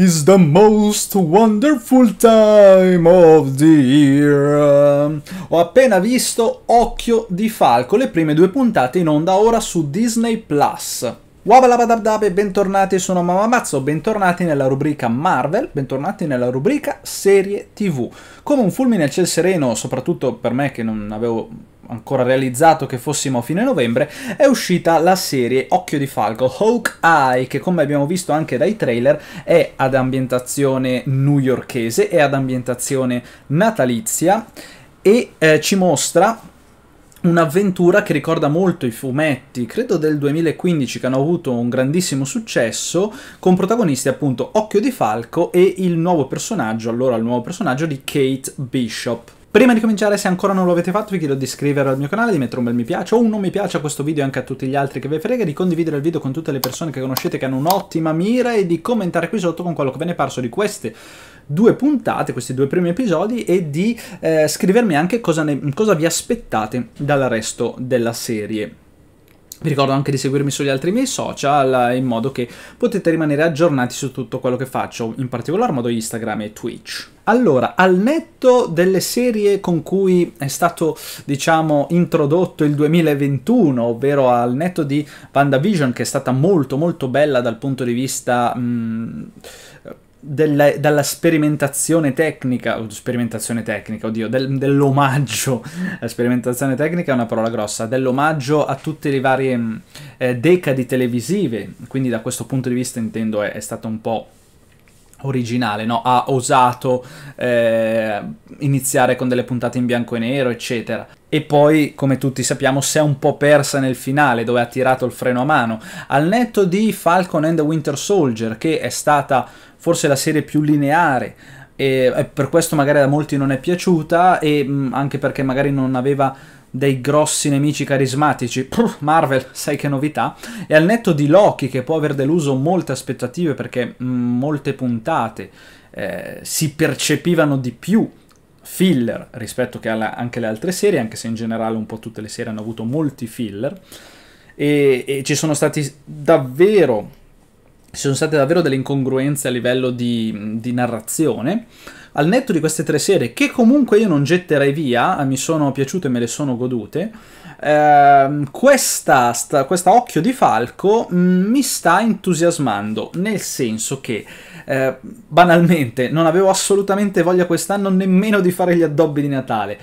is the most wonderful time of the year. Ho appena visto Occhio di Falco, le prime due puntate in onda ora su Disney Plus. e bentornati, sono Mamamazzo, bentornati nella rubrica Marvel, bentornati nella rubrica serie TV. Come un fulmine a ciel sereno, soprattutto per me che non avevo ancora realizzato che fossimo a fine novembre, è uscita la serie Occhio di Falco, Hawkeye, che come abbiamo visto anche dai trailer è ad ambientazione newyorkese è ad ambientazione natalizia e eh, ci mostra un'avventura che ricorda molto i fumetti, credo del 2015, che hanno avuto un grandissimo successo, con protagonisti appunto Occhio di Falco e il nuovo personaggio, allora il nuovo personaggio di Kate Bishop. Prima di cominciare, se ancora non lo avete fatto, vi chiedo di iscrivervi al mio canale, di mettere un bel mi piace o un non mi piace a questo video e anche a tutti gli altri che vi frega, di condividere il video con tutte le persone che conoscete che hanno un'ottima mira e di commentare qui sotto con quello che ve ne è parso di queste due puntate, questi due primi episodi e di eh, scrivermi anche cosa, ne, cosa vi aspettate dal resto della serie. Vi ricordo anche di seguirmi sugli altri miei social eh, in modo che potete rimanere aggiornati su tutto quello che faccio, in particolar modo Instagram e Twitch. Allora, al netto delle serie con cui è stato, diciamo, introdotto il 2021, ovvero al netto di WandaVision, che è stata molto molto bella dal punto di vista... Mh, mm, della, dalla sperimentazione tecnica, sperimentazione tecnica, oddio, del, dell'omaggio, la sperimentazione tecnica è una parola grossa, dell'omaggio a tutte le varie eh, decadi televisive, quindi da questo punto di vista intendo è, è stato un po' originale, no? ha osato eh, iniziare con delle puntate in bianco e nero, eccetera. E poi, come tutti sappiamo, si è un po' persa nel finale, dove ha tirato il freno a mano. Al netto di Falcon and the Winter Soldier, che è stata forse la serie più lineare, e per questo magari a molti non è piaciuta, e mm, anche perché magari non aveva dei grossi nemici carismatici, Puh, Marvel, sai che novità, e al netto di Loki che può aver deluso molte aspettative perché mm, molte puntate eh, si percepivano di più filler rispetto che alla, anche le altre serie, anche se in generale un po' tutte le serie hanno avuto molti filler, e, e ci sono stati davvero ci sono state davvero delle incongruenze a livello di, di narrazione al netto di queste tre serie, che comunque io non getterei via, eh, mi sono piaciute e me le sono godute, eh, questa, sta, questa, Occhio di Falco mm, mi sta entusiasmando, nel senso che eh, banalmente non avevo assolutamente voglia quest'anno nemmeno di fare gli addobbi di Natale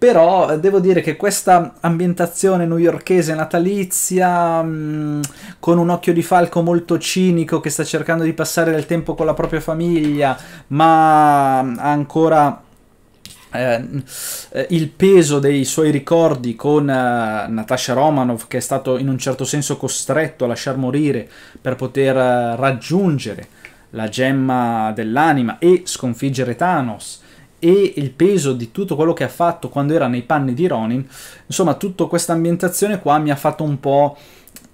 però eh, devo dire che questa ambientazione newyorchese natalizia mh, mm, con un occhio di falco molto cinico che sta cercando di passare del tempo con la propria famiglia ma ha mm, ancora eh, eh, il peso dei suoi ricordi con eh, Natasha Romanov che è stato in un certo senso costretto a lasciar morire per poter eh, raggiungere la gemma dell'anima e sconfiggere Thanos e il peso di tutto quello che ha fatto quando era nei panni di Ronin, insomma tutta questa ambientazione qua mi ha fatto un po'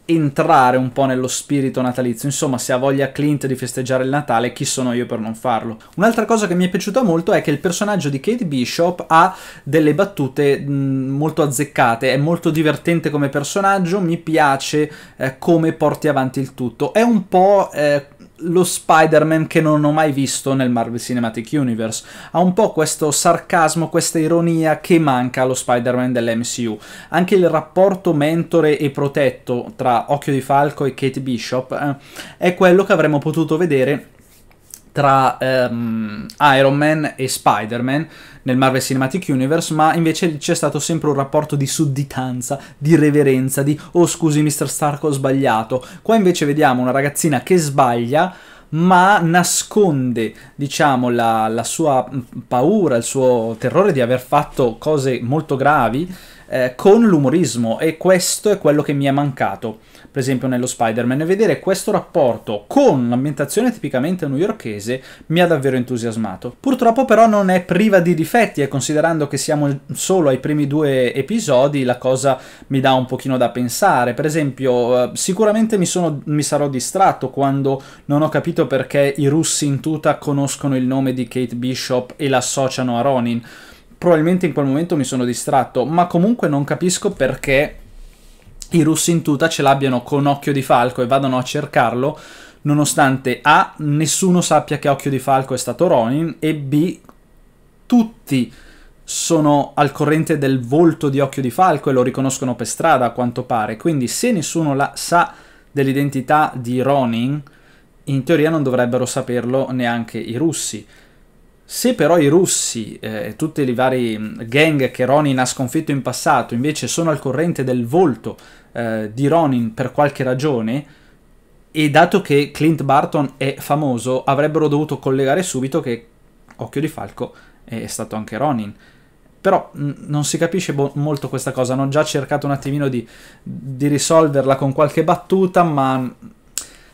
entrare un po' nello spirito natalizio, insomma se ha voglia Clint di festeggiare il Natale chi sono io per non farlo. Un'altra cosa che mi è piaciuta molto è che il personaggio di Kate Bishop ha delle battute molto azzeccate, è molto divertente come personaggio, mi piace eh, come porti avanti il tutto, è un po' eh, lo Spider-Man che non ho mai visto nel Marvel Cinematic Universe. Ha un po' questo sarcasmo, questa ironia che manca allo Spider-Man dell'MCU. Anche il rapporto mentore e protetto tra Occhio di Falco e Kate Bishop eh, è quello che avremmo potuto vedere tra um, Iron Man e Spider-Man nel Marvel Cinematic Universe, ma invece c'è stato sempre un rapporto di sudditanza, di reverenza, di oh scusi Mr. Stark ho sbagliato. Qua invece vediamo una ragazzina che sbaglia ma nasconde diciamo la, la sua mm, paura, il suo terrore di aver fatto cose molto gravi eh, con l'umorismo e questo è quello che mi è mancato, per esempio nello Spider-Man, vedere questo rapporto con l'ambientazione tipicamente newyorchese mi ha davvero entusiasmato. Purtroppo però non è priva di difetti e considerando che siamo solo ai primi due episodi la cosa mi dà un pochino da pensare, per esempio eh, sicuramente mi, sono, mi sarò distratto quando non ho capito perché i russi in tuta conoscono il nome di Kate Bishop e l'associano a Ronin, probabilmente in quel momento mi sono distratto, ma comunque non capisco perché i russi in tuta ce l'abbiano con Occhio di Falco e vadano a cercarlo, nonostante A, nessuno sappia che Occhio di Falco è stato Ronin, e B, tutti sono al corrente del volto di Occhio di Falco e lo riconoscono per strada, a quanto pare. Quindi se nessuno la sa dell'identità di Ronin, in teoria non dovrebbero saperlo neanche i russi. Se però i russi eh, e eh, tutte le varie mm, gang che Ronin ha sconfitto in passato invece sono al corrente del volto eh, di Ronin per qualche ragione, e dato che Clint Barton è famoso, avrebbero dovuto collegare subito che Occhio di Falco è stato anche Ronin. Però non si capisce molto questa cosa, hanno già cercato un attimino di, di risolverla con qualche battuta, ma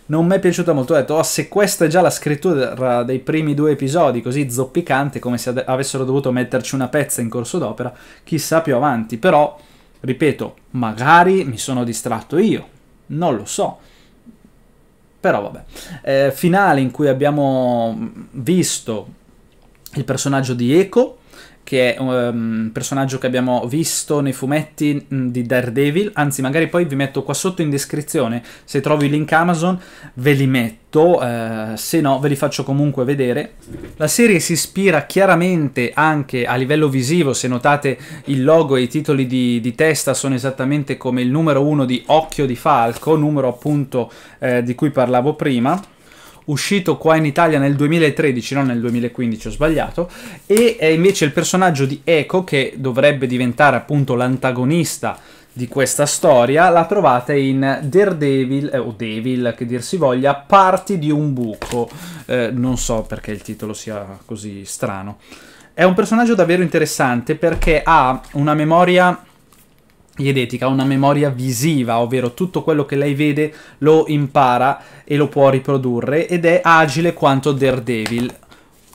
non mi è piaciuta molto. Ho detto, oh, se questa è già la scrittura dei primi due episodi, così zoppicante, come se avessero dovuto metterci una pezza in corso d'opera, chissà più avanti. Però, ripeto, magari mi sono distratto io, non lo so. Però vabbè, eh, finale in cui abbiamo mm, visto il personaggio di Eco, che è um, un personaggio che abbiamo visto nei fumetti mm, di Daredevil, anzi magari poi vi metto qua sotto in descrizione, se trovo i link Amazon ve li metto, eh, se no ve li faccio comunque vedere. La serie si ispira chiaramente anche a livello visivo, se notate il logo e i titoli di, di testa sono esattamente come il numero 1 di Occhio di Falco, numero appunto eh, di cui parlavo prima uscito qua in Italia nel 2013, non nel 2015, ho sbagliato, e è invece il personaggio di Echo, che dovrebbe diventare appunto l'antagonista di questa storia, la trovate in Daredevil, eh, o Devil che dir si voglia, Parti di un buco, eh, non so perché il titolo sia così strano. È un personaggio davvero interessante perché ha una memoria Iedetica ha una memoria visiva, ovvero tutto quello che lei vede lo impara e lo può riprodurre ed è agile quanto Daredevil.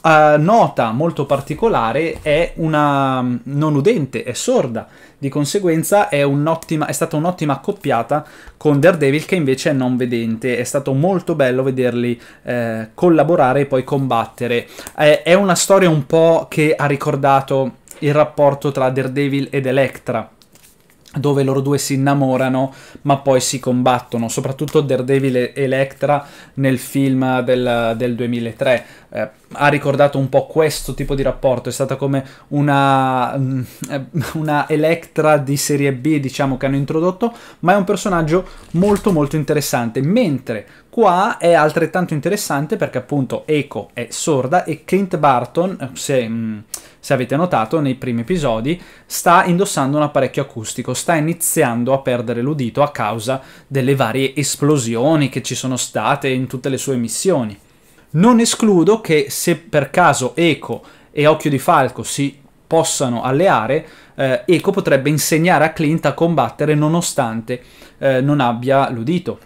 Uh, nota molto particolare è una mm, non udente, è sorda, di conseguenza è, è stata un'ottima accoppiata con Daredevil che invece è non vedente, è stato molto bello vederli eh, collaborare e poi combattere. Eh, è una storia un po' che ha ricordato il rapporto tra Daredevil ed Electra dove loro due si innamorano ma poi si combattono, soprattutto Daredevil e Electra nel film del, del 2003. Eh, ha ricordato un po' questo tipo di rapporto, è stata come una, mm, una Electra di serie B diciamo che hanno introdotto, ma è un personaggio molto molto interessante, mentre Qua è altrettanto interessante perché appunto Eco è sorda e Clint Barton, se, mm, se avete notato nei primi episodi, sta indossando un apparecchio acustico, sta iniziando a perdere l'udito a causa delle varie esplosioni che ci sono state in tutte le sue missioni. Non escludo che se per caso Eco e Occhio di Falco si possano alleare, eh, Eco potrebbe insegnare a Clint a combattere nonostante eh, non abbia l'udito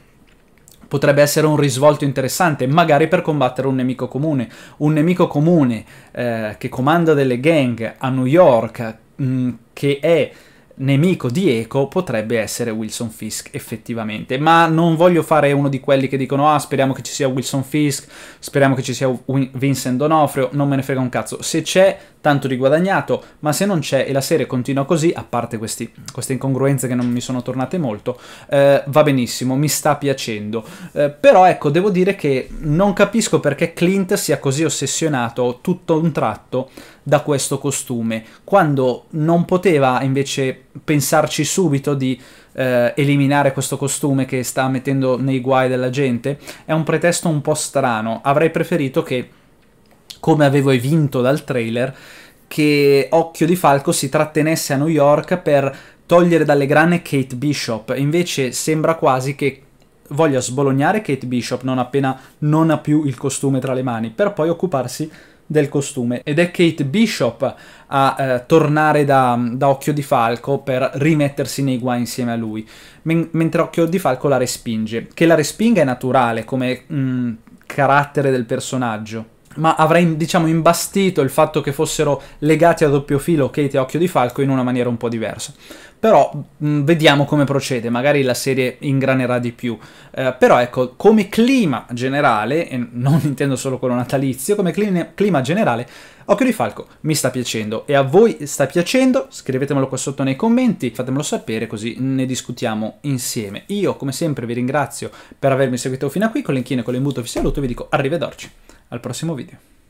potrebbe essere un risvolto interessante, magari per combattere un nemico comune. Un nemico comune eh, che comanda delle gang a New York, mh, mm, che è nemico di Eco potrebbe essere Wilson Fisk effettivamente, ma non voglio fare uno di quelli che dicono ah speriamo che ci sia Wilson Fisk, speriamo che ci sia Vincent Donofrio, non me ne frega un cazzo, se c'è tanto riguadagnato, ma se non c'è e la serie continua così, a parte questi, queste incongruenze che non mi sono tornate molto, eh, va benissimo, mi sta piacendo, eh, però ecco devo dire che non capisco perché Clint sia così ossessionato tutto un tratto da questo costume, quando non poteva invece pensarci subito di eh, eliminare questo costume che sta mettendo nei guai della gente, è un pretesto un po' strano. Avrei preferito che, come avevo evinto dal trailer, che Occhio di Falco si trattenesse a New York per togliere dalle grane Kate Bishop. Invece sembra quasi che voglia sbolognare Kate Bishop non appena non ha più il costume tra le mani, per poi occuparsi del costume ed è Kate Bishop a eh, tornare da, da, Occhio di Falco per rimettersi nei guai insieme a lui, Men- mentre Occhio di Falco la respinge. Che la respinga è naturale come mh, mm, carattere del personaggio ma avrei diciamo imbastito il fatto che fossero legati a doppio filo Kate e Occhio di Falco in una maniera un po' diversa. Però mh, mm, vediamo come procede, magari la serie ingranerà di più. Eh, però ecco, come clima generale, e non intendo solo quello natalizio, come clima, clima generale, Occhio di Falco mi sta piacendo. E a voi sta piacendo? Scrivetemelo qua sotto nei commenti, fatemelo sapere così ne discutiamo insieme. Io come sempre vi ringrazio per avermi seguito fino a qui, con l'inchino e con l'imbuto vi saluto e vi dico arrivederci. Al prossimo video.